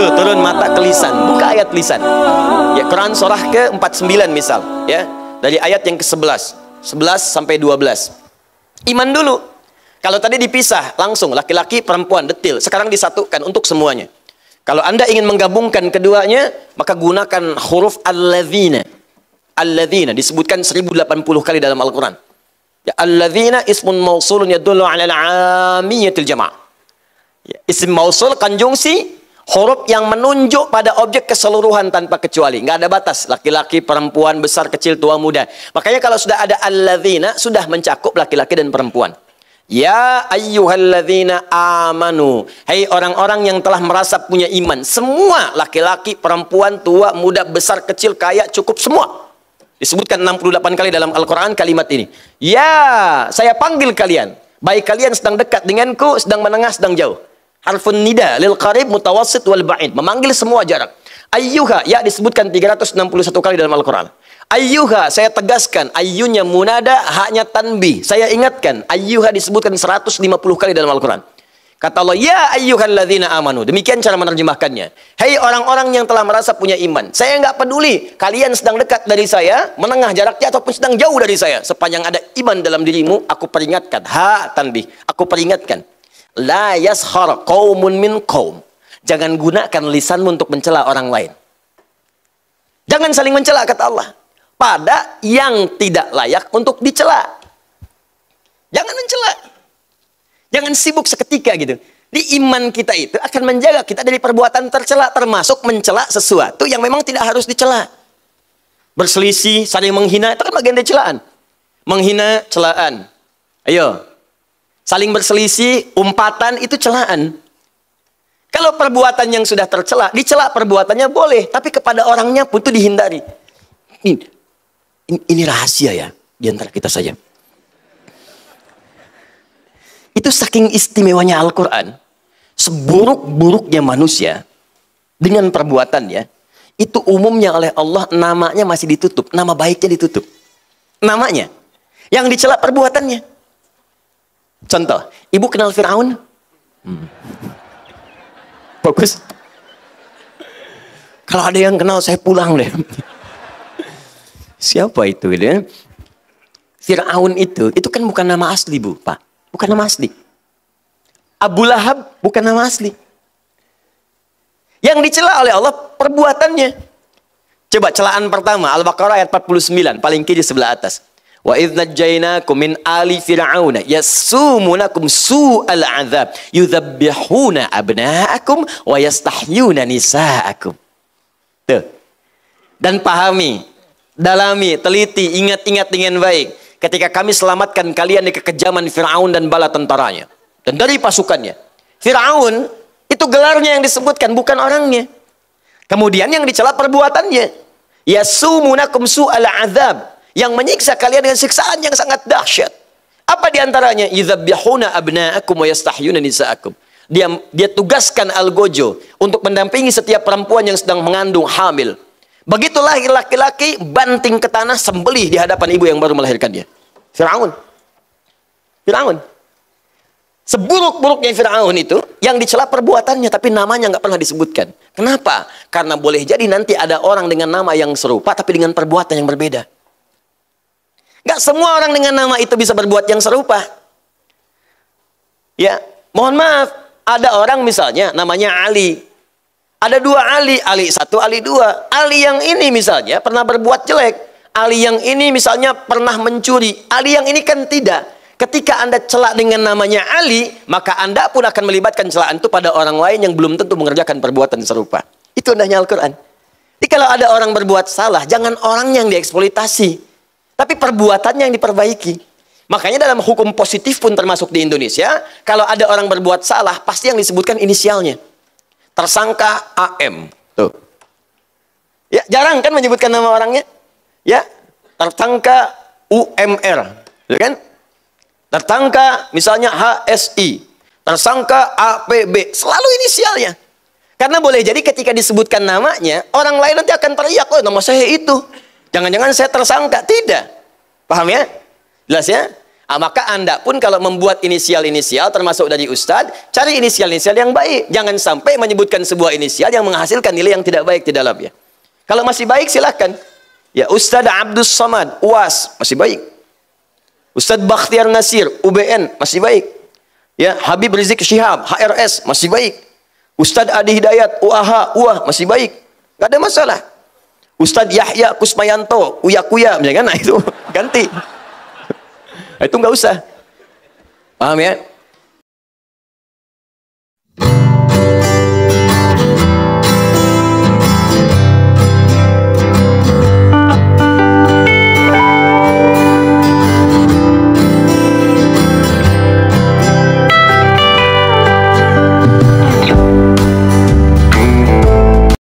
Tuh, turun mata ke lisan. Buka ayat lisan. Ya, Quran surah ke 49 misal, ya. Dari ayat yang ke-11. 11 sampai 12. Iman dulu. Kalau tadi dipisah langsung laki-laki perempuan detil, sekarang disatukan untuk semuanya. Kalau Anda ingin menggabungkan keduanya, maka gunakan huruf alladzina. Alladzina disebutkan 1080 kali dalam Al-Qur'an. Ya alladzina ismun mausulun yadullu 'ala al-'amiyatil jama'. Ya, isim mausul kanjungsi huruf yang menunjuk pada objek keseluruhan tanpa kecuali. Nggak ada batas, laki-laki, perempuan, besar, kecil, tua, muda. Makanya kalau sudah ada alladzina, sudah mencakup laki-laki dan perempuan. Ya ayyuhalladzina amanu. hei orang-orang yang telah merasa punya iman. Semua laki-laki, perempuan, tua, muda, besar, kecil, kaya, cukup semua. Disebutkan 68 kali dalam Al-Quran kalimat ini. Ya, saya panggil kalian. Baik kalian sedang dekat denganku, sedang menengah, sedang jauh. Harfun nida lil qarib mutawassit wal ba'id. Memanggil semua jarak. Ayyuha ya disebutkan 361 kali dalam Al-Qur'an. Ayyuha saya tegaskan ayyunya munada haknya tanbih. Saya ingatkan ayyuha disebutkan 150 kali dalam Al-Qur'an. Kata Allah, ya ladzina amanu. Demikian cara menerjemahkannya. Hei orang-orang yang telah merasa punya iman. Saya nggak peduli kalian sedang dekat dari saya, menengah jaraknya ataupun sedang jauh dari saya. Sepanjang ada iman dalam dirimu, aku peringatkan. Ha tanbih. Aku peringatkan. La yaskhar qaumun min qaum. Jangan gunakan lisanmu untuk mencela orang lain. Jangan saling mencela kata Allah pada yang tidak layak untuk dicela. Jangan mencela. Jangan sibuk seketika gitu. Di iman kita itu akan menjaga kita dari perbuatan tercela termasuk mencela sesuatu yang memang tidak harus dicela. Berselisih, saling menghina itu kan bagian dari celaan. Menghina celaan. Ayo, saling berselisih, umpatan itu celaan. Kalau perbuatan yang sudah tercela, dicela perbuatannya boleh, tapi kepada orangnya pun itu dihindari. Ini, ini, rahasia ya di antara kita saja. Itu saking istimewanya Al-Quran, seburuk-buruknya manusia dengan perbuatan ya, itu umumnya oleh Allah namanya masih ditutup, nama baiknya ditutup. Namanya. Yang dicela perbuatannya. Contoh, ibu kenal Firaun? Hmm. Bagus. Kalau ada yang kenal saya pulang deh. Siapa itu gitu ya? Firaun itu, itu kan bukan nama asli bu, pak. Bukan nama asli. Abu Lahab bukan nama asli. Yang dicela oleh Allah perbuatannya. Coba celaan pertama Al-Baqarah ayat 49 paling kiri sebelah atas. Wa idznajjainakum min ali su yasumunakum su'al adzab yudzabbihuna abna'akum wa yastahyuna nisa'akum. Tuh. Dan pahami, dalami, teliti, ingat-ingat dengan baik ketika kami selamatkan kalian dari kekejaman Firaun dan bala tentaranya dan dari pasukannya. Firaun itu gelarnya yang disebutkan bukan orangnya. Kemudian yang dicela perbuatannya. Yasumunakum su'al adzab yang menyiksa kalian dengan siksaan yang sangat dahsyat. Apa diantaranya? Yudhabbihuna abna'akum wa yastahyuna nisa'akum. Dia, dia tugaskan Al Gojo untuk mendampingi setiap perempuan yang sedang mengandung hamil. Begitulah laki-laki banting ke tanah sembelih di hadapan ibu yang baru melahirkan dia. Fir'aun. Fir'aun. Seburuk-buruknya Fir'aun itu, yang dicela perbuatannya, tapi namanya nggak pernah disebutkan. Kenapa? Karena boleh jadi nanti ada orang dengan nama yang serupa, tapi dengan perbuatan yang berbeda. Gak semua orang dengan nama itu bisa berbuat yang serupa. Ya, mohon maaf, ada orang misalnya namanya Ali. Ada dua Ali, Ali satu, Ali dua. Ali yang ini misalnya pernah berbuat jelek. Ali yang ini misalnya pernah mencuri. Ali yang ini kan tidak. Ketika Anda celak dengan namanya Ali, maka Anda pun akan melibatkan celaan itu pada orang lain yang belum tentu mengerjakan perbuatan serupa. Itu indahnya Al-Quran. Jadi kalau ada orang berbuat salah, jangan orang yang dieksploitasi tapi perbuatannya yang diperbaiki. Makanya dalam hukum positif pun termasuk di Indonesia, kalau ada orang berbuat salah, pasti yang disebutkan inisialnya. Tersangka AM. Tuh. Ya, jarang kan menyebutkan nama orangnya? Ya, tersangka UMR, ya kan? Tersangka misalnya HSI, tersangka APB, selalu inisialnya. Karena boleh jadi ketika disebutkan namanya, orang lain nanti akan teriak, oh nama saya itu. Jangan-jangan saya tersangka. Tidak. Paham ya? Jelas ya? Ah, maka Anda pun kalau membuat inisial-inisial termasuk dari Ustadz, cari inisial-inisial yang baik. Jangan sampai menyebutkan sebuah inisial yang menghasilkan nilai yang tidak baik di dalamnya. Kalau masih baik silahkan. Ya Ustadz Abdus Samad, UAS, masih baik. Ustadz Bakhtiar Nasir, UBN, masih baik. Ya Habib Rizik Syihab, HRS, masih baik. Ustadz Adi Hidayat, UAH, UAH, masih baik. Gak ada masalah. Ustadz Yahya Kusmayanto, Uya Kuya, misalnya kan? Nah itu ganti. Nah, itu nggak usah. Paham ya?